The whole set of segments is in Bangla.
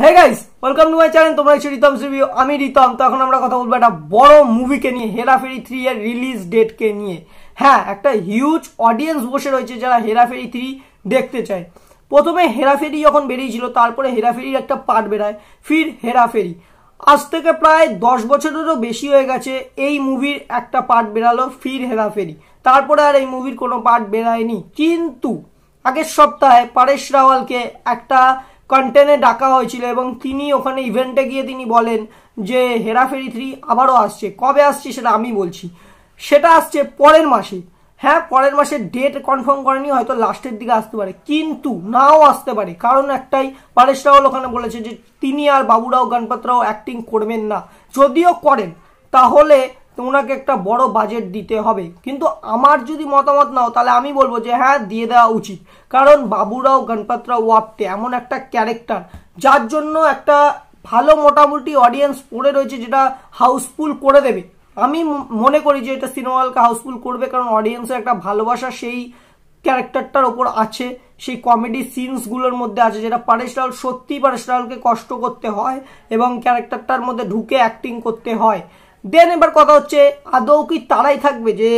হ্যাঁ guys welcome to my channel তোমরা হচ্ছে রিতম রিভিউ আমি রিতম তখন আমরা কথা বলবো একটা বড় মুভিকে নিয়ে হেরাফেরি থ্রি এর রিলিজ ডেটকে নিয়ে হ্যাঁ একটা হিউজ অডিয়েন্স বসে রয়েছে যারা হেরাফেরি থ্রি দেখতে চায় প্রথমে হেরাফেরি যখন বেরিয়েছিল তারপরে হেরাফেরির একটা পার্ট বেরায় ফির হেরাফেরি আজ থেকে প্রায় দশ বছরেরও বেশি হয়ে গেছে এই মুভির একটা পার্ট বেরালো ফির হেরাফেরি তারপরে আর এই মুভির কোনো পার্ট বেরায়নি কিন্তু আগের সপ্তাহে পারেশ রাওয়ালকে একটা কন্টেনে ডাকা হয়েছিল এবং তিনি ওখানে ইভেন্টে গিয়ে তিনি বলেন যে হেরাফেরি থ্রি আবারও আসছে কবে আসছে সেটা আমি বলছি সেটা আসছে পরের মাসে হ্যাঁ পরের মাসে ডেট কনফার্ম করেনি হয়তো লাস্টের দিকে আসতে পারে কিন্তু নাও আসতে পারে কারণ একটাই পারেশ রাওয়াল ওখানে বলেছে যে তিনি আর বাবুরাও গণপতরাও অ্যাক্টিং করবেন না যদিও করেন তাহলে তো ওনাকে একটা বড় বাজেট দিতে হবে কিন্তু আমার যদি মতামত নাও তাহলে আমি বলবো যে হ্যাঁ দিয়ে দেওয়া উচিত কারণ বাবুরাও গণপতরাও ওয়াপ্তে এমন একটা ক্যারেক্টার যার জন্য একটা ভালো মোটামুটি অডিয়েন্স পড়ে রয়েছে যেটা হাউসফুল করে দেবে আমি মনে করি যে এটা সিনেমা হলকে হাউসফুল করবে কারণ অডিয়েন্সের একটা ভালোবাসা সেই ক্যারেক্টারটার ওপর আছে সেই কমেডি সিনসগুলোর মধ্যে আছে যেটা পারেশ রাওয়াল সত্যিই পারেশ রাওয়ালকে কষ্ট করতে হয় এবং ক্যারেক্টারটার মধ্যে ঢুকে অ্যাক্টিং করতে হয় দেন এবার কথা হচ্ছে আদৌ কি তারাই থাকবে যে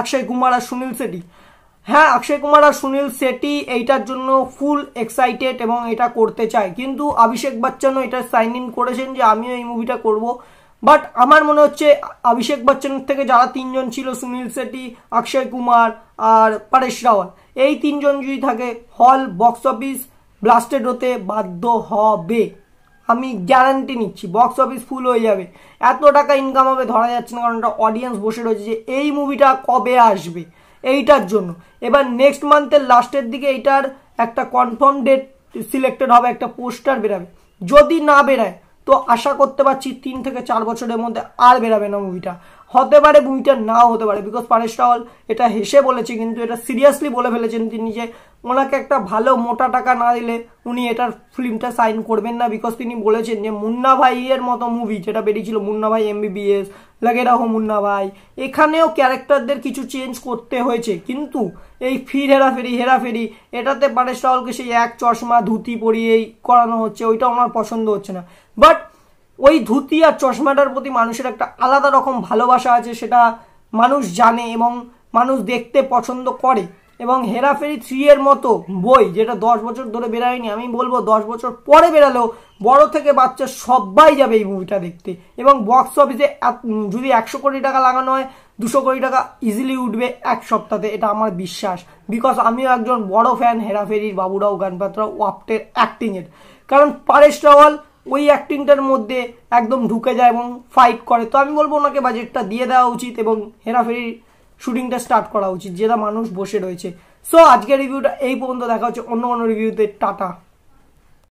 অক্ষয় কুমার আর সুনীল শেট্টি হ্যাঁ অক্ষয় কুমার আর সুনীল শেট্টি এইটার জন্য ফুল এক্সাইটেড এবং এটা করতে চায় কিন্তু অভিষেক বচ্চনও এটা সাইন ইন করেছেন যে আমিও এই মুভিটা করব বাট আমার মনে হচ্ছে অভিষেক বচ্চনের থেকে যারা তিনজন ছিল সুনীল শেট্টি অক্ষয় কুমার আর পরেশ রাওয়াল এই তিনজন যদি থাকে হল বক্স অফিস ব্লাস্টেড হতে বাধ্য হবে আমি গ্যারান্টি নিচ্ছি বক্স অফিস ফুল হয়ে যাবে এত টাকা ইনকাম হবে ধরা যাচ্ছে না কারণ একটা অডিয়েন্স বসে রয়েছে যে এই মুভিটা কবে আসবে এইটার জন্য এবার নেক্সট মান্থের লাস্টের দিকে এইটার একটা কনফার্ম ডেট সিলেক্টেড হবে একটা পোস্টার বেরাবে যদি না বেরায় তো আশা করতে পারছি তিন থেকে চার বছরের মধ্যে আর বেরাবে না মুভিটা হতে পারে মুভিটা নাও হতে পারে বিকজ পারেশ রাওয়াল এটা হেসে বলেছে কিন্তু এটা সিরিয়াসলি বলে ফেলেছেন তিনি যে ওনাকে একটা ভালো মোটা টাকা না দিলে উনি এটার ফিল্মটা সাইন করবেন না বিকজ তিনি বলেছেন যে মুন্না ভাইয়ের মতো মুভি যেটা বেরিয়েছিল মুন্না ভাই এমবিবিএস লাগে রাহো মুন্না ভাই এখানেও ক্যারেক্টারদের কিছু চেঞ্জ করতে হয়েছে কিন্তু এই ফির হেরাফেরি হেরাফেরি এটাতে পারেশ রাহুলকে সেই এক চশমা ধুতি পরিয়েই করানো হচ্ছে ওইটাও আমার পছন্দ হচ্ছে না বাট ওই ধুতি আর চশমাটার প্রতি মানুষের একটা আলাদা রকম ভালোবাসা আছে সেটা মানুষ জানে এবং মানুষ দেখতে পছন্দ করে এবং হেরাফেরি থ্রি এর মতো বই যেটা দশ বছর ধরে বেরোয়নি আমি বলবো দশ বছর পরে বেরালেও বড় থেকে বাচ্চা সবাই যাবে এই মুভিটা দেখতে এবং বক্স অফিসে যদি একশো কোটি টাকা লাগানো হয় দুশো কোটি টাকা ইজিলি উঠবে এক সপ্তাহে এটা আমার বিশ্বাস বিকজ আমিও একজন বড় ফ্যান হেরাফেরির বাবুরাও গানপাত্রা ওয়াপ্টের অ্যাক্টিংয়ের কারণ পারেশ রাওয়াল ওই অ্যাক্টিংটার মধ্যে একদম ঢুকে যায় এবং ফাইট করে তো আমি বলবো ওনাকে বাজেটটা দিয়ে দেওয়া উচিত এবং হেরাফেরির শুটিংটা স্টার্ট করা উচিত যেটা মানুষ বসে রয়েছে সো আজকের রিভিউটা এই পর্যন্ত দেখা হচ্ছে অন্য কোনো রিভিউতে টাটা